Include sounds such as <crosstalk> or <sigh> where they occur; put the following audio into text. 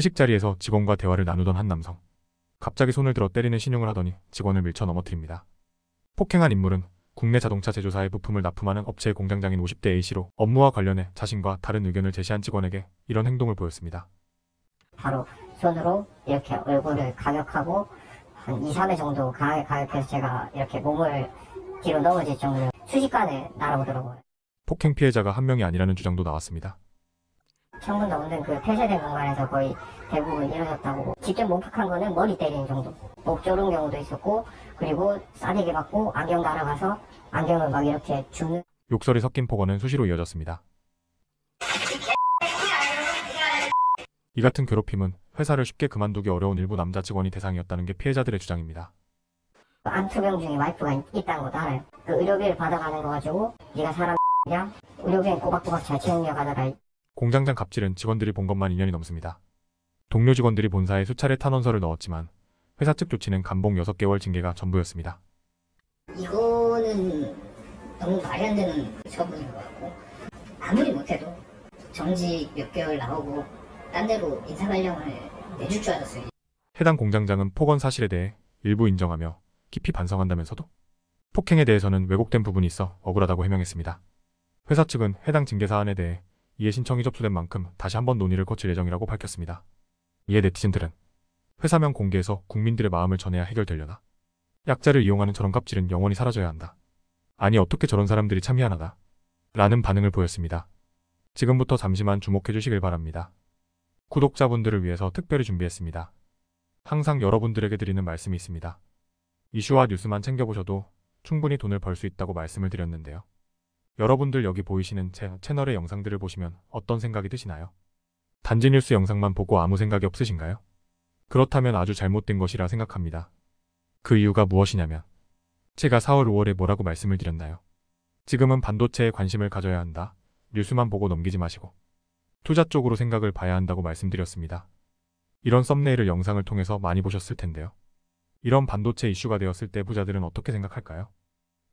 회식 자리에서 직원과 대화를 나누던 한 남성. 갑자기 손을 들어 때리는 신용을 하더니 직원을 밀쳐 넘어뜨립니다. 폭행한 인물은 국내 자동차 제조사의 부품을 납품하는 업체의 공장장인 50대 A씨로 업무와 관련해 자신과 다른 의견을 제시한 직원에게 이런 행동을 보였습니다. 바로 손으로 이렇게 얼굴을 가격하고 한 2, 3회 정도 강하게 가격해서 제가 이렇게 몸을 뒤로 넘어질 정도로 수직간에 날아오더라고요. 폭행 피해자가 한 명이 아니라는 주장도 나왔습니다. 천분 넘는 그 폐쇄된 공간에서 거의 대부분 이루어졌다고 직접 목격한 거는 머리 때리는 정도 목 조른 경우도 있었고 그리고 싸대기 받고 안경 날아가서 안경을 막 이렇게 주는 욕설이 섞인 폭언은 수시로 이어졌습니다. 이 같은 괴롭힘은 회사를 쉽게 그만두기 어려운 일부 남자 직원이 대상이었다는 게 피해자들의 주장입니다. 암투병 중에 와이프가 있다는 것도 알아요. 그 의료비를 받아가는 거 가지고 네가 사람이야? <laughs> 의료비는 꼬박꼬박 자잘 챙겨가다가 공장장 갑질은 직원들이 본 것만 2년이 넘습니다. 동료 직원들이 본사에 수차례 탄원서를 넣었지만 회사 측 조치는 감봉 6개월 징계가 전부였습니다. 이거는 너무 말이 안 되는 처분인 것 같고 아무리 못해도 정직 몇 개월 나오고 딴 데로 인사발령을 내줄 줄 알았어요. 해당 공장장은 폭언 사실에 대해 일부 인정하며 깊이 반성한다면서도 폭행에 대해서는 왜곡된 부분이 있어 억울하다고 해명했습니다. 회사 측은 해당 징계 사안에 대해 이에 신청이 접수된 만큼 다시 한번 논의를 거칠 예정이라고 밝혔습니다. 이에 네티즌들은 회사명 공개해서 국민들의 마음을 전해야 해결되려나? 약자를 이용하는 저런 갑질은 영원히 사라져야 한다. 아니 어떻게 저런 사람들이 참 희한하다. 라는 반응을 보였습니다. 지금부터 잠시만 주목해 주시길 바랍니다. 구독자분들을 위해서 특별히 준비했습니다. 항상 여러분들에게 드리는 말씀이 있습니다. 이슈와 뉴스만 챙겨보셔도 충분히 돈을 벌 수 있다고 말씀을 드렸는데요. 여러분들 여기 보이시는 제 채널의 영상들을 보시면 어떤 생각이 드시나요? 단지 뉴스 영상만 보고 아무 생각이 없으신가요? 그렇다면 아주 잘못된 것이라 생각합니다. 그 이유가 무엇이냐면 제가 4월 5월에 뭐라고 말씀을 드렸나요? 지금은 반도체에 관심을 가져야 한다. 뉴스만 보고 넘기지 마시고 투자 쪽으로 생각을 봐야 한다고 말씀드렸습니다. 이런 썸네일을 영상을 통해서 많이 보셨을 텐데요. 이런 반도체 이슈가 되었을 때 부자들은 어떻게 생각할까요?